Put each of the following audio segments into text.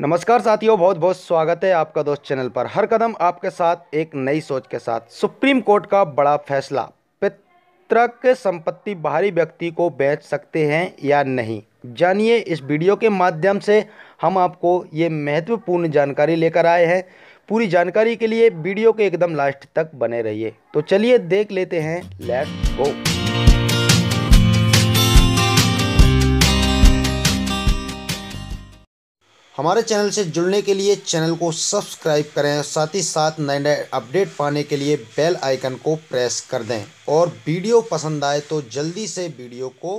नमस्कार साथियों बहुत बहुत स्वागत है आपका दोस्त चैनल पर हर कदम आपके साथ एक नई सोच के साथ सुप्रीम कोर्ट का बड़ा फैसला पितृक संपत्ति बाहरी व्यक्ति को बेच सकते हैं या नहीं जानिए इस वीडियो के माध्यम से हम आपको ये महत्वपूर्ण जानकारी लेकर आए हैं पूरी जानकारी के लिए वीडियो के एकदम लास्ट तक बने रहिए तो चलिए देख लेते हैं लेट्स गो हमारे चैनल से जुड़ने के लिए चैनल को सब्सक्राइब करें साथ ही साथ नए नए अपडेट पाने के लिए बेल आइकन को प्रेस कर दें और वीडियो पसंद आए तो जल्दी से वीडियो को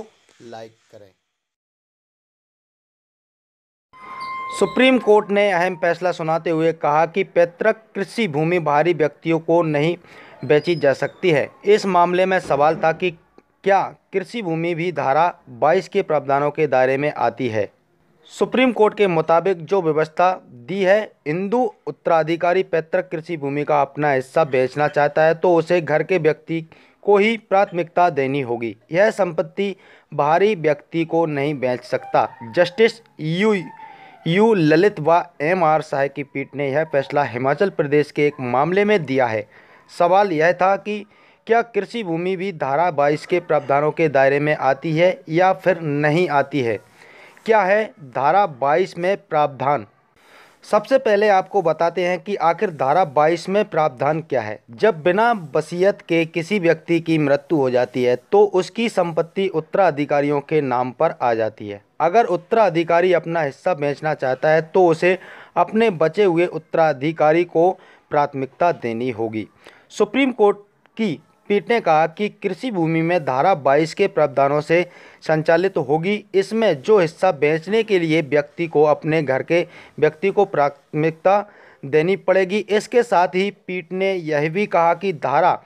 लाइक करें सुप्रीम कोर्ट ने अहम फैसला सुनाते हुए कहा कि पैतृक कृषि भूमि बाहरी व्यक्तियों को नहीं बेची जा सकती है इस मामले में सवाल था कि क्या कृषि भूमि भी धारा 22 के प्रावधानों के दायरे में आती है सुप्रीम कोर्ट के मुताबिक जो व्यवस्था दी है हिंदू उत्तराधिकारी पैतृक कृषि भूमि का अपना हिस्सा बेचना चाहता है तो उसे घर के व्यक्ति को ही प्राथमिकता देनी होगी यह संपत्ति बाहरी व्यक्ति को नहीं बेच सकता जस्टिस यू यू ललित व एम आर शाह की पीठ ने यह फैसला हिमाचल प्रदेश के एक मामले में दिया है सवाल यह था कि क्या कृषि भूमि भी धारा बाईस के प्रावधानों के दायरे में आती है या फिर नहीं आती है क्या है धारा 22 में प्रावधान सबसे पहले आपको बताते हैं कि आखिर धारा 22 में प्रावधान क्या है जब बिना बसीयत के किसी व्यक्ति की मृत्यु हो जाती है तो उसकी संपत्ति उत्तराधिकारियों के नाम पर आ जाती है अगर उत्तराधिकारी अपना हिस्सा बेचना चाहता है तो उसे अपने बचे हुए उत्तराधिकारी को प्राथमिकता देनी होगी सुप्रीम कोर्ट की पीठ ने कहा कि कृषि भूमि में धारा 22 के प्रावधानों से संचालित तो होगी इसमें जो हिस्सा बेचने के लिए व्यक्ति को अपने घर के व्यक्ति को प्राथमिकता देनी पड़ेगी इसके साथ ही पीठ ने यह भी कहा कि धारा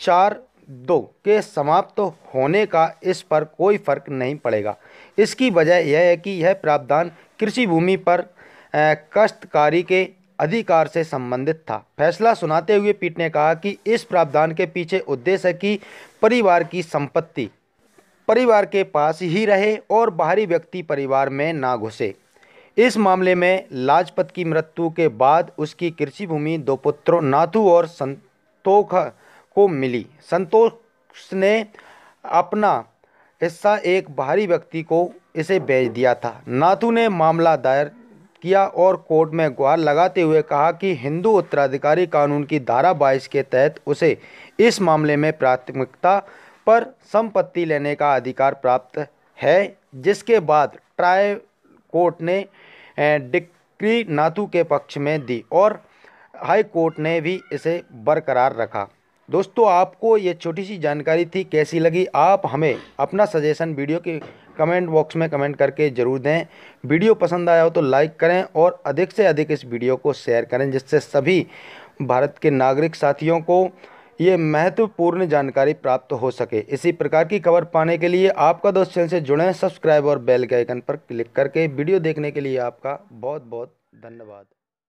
चार दो के समाप्त तो होने का इस पर कोई फर्क नहीं पड़ेगा इसकी वजह यह है कि यह प्रावधान कृषि भूमि पर कष्टकारी के अधिकार से संबंधित था फैसला सुनाते हुए पीठ ने कहा कि इस प्रावधान के पीछे उद्देश्य है कि परिवार की संपत्ति परिवार के पास ही रहे और बाहरी व्यक्ति परिवार में ना घुसे इस मामले में लाजपत की मृत्यु के बाद उसकी कृषि भूमि दो पुत्रों नाथू और संतोख को मिली संतोष ने अपना हिस्सा एक बाहरी व्यक्ति को इसे बेच दिया था नाथू ने मामला दायर किया और कोर्ट में गुहार लगाते हुए कहा कि हिंदू उत्तराधिकारी कानून की धारा बाईस के तहत उसे इस मामले में प्राथमिकता पर संपत्ति लेने का अधिकार प्राप्त है जिसके बाद ट्रायल कोर्ट ने डिक्री नाथू के पक्ष में दी और हाई कोर्ट ने भी इसे बरकरार रखा दोस्तों आपको ये छोटी सी जानकारी थी कैसी लगी आप हमें अपना सजेशन वीडियो के कमेंट बॉक्स में कमेंट करके ज़रूर दें वीडियो पसंद आया हो तो लाइक करें और अधिक से अधिक इस वीडियो को शेयर करें जिससे सभी भारत के नागरिक साथियों को ये महत्वपूर्ण जानकारी प्राप्त हो सके इसी प्रकार की खबर पाने के लिए आपका दोस्त चैनल से जुड़ें सब्सक्राइब और बेल के आइकन पर क्लिक करके वीडियो देखने के लिए आपका बहुत बहुत धन्यवाद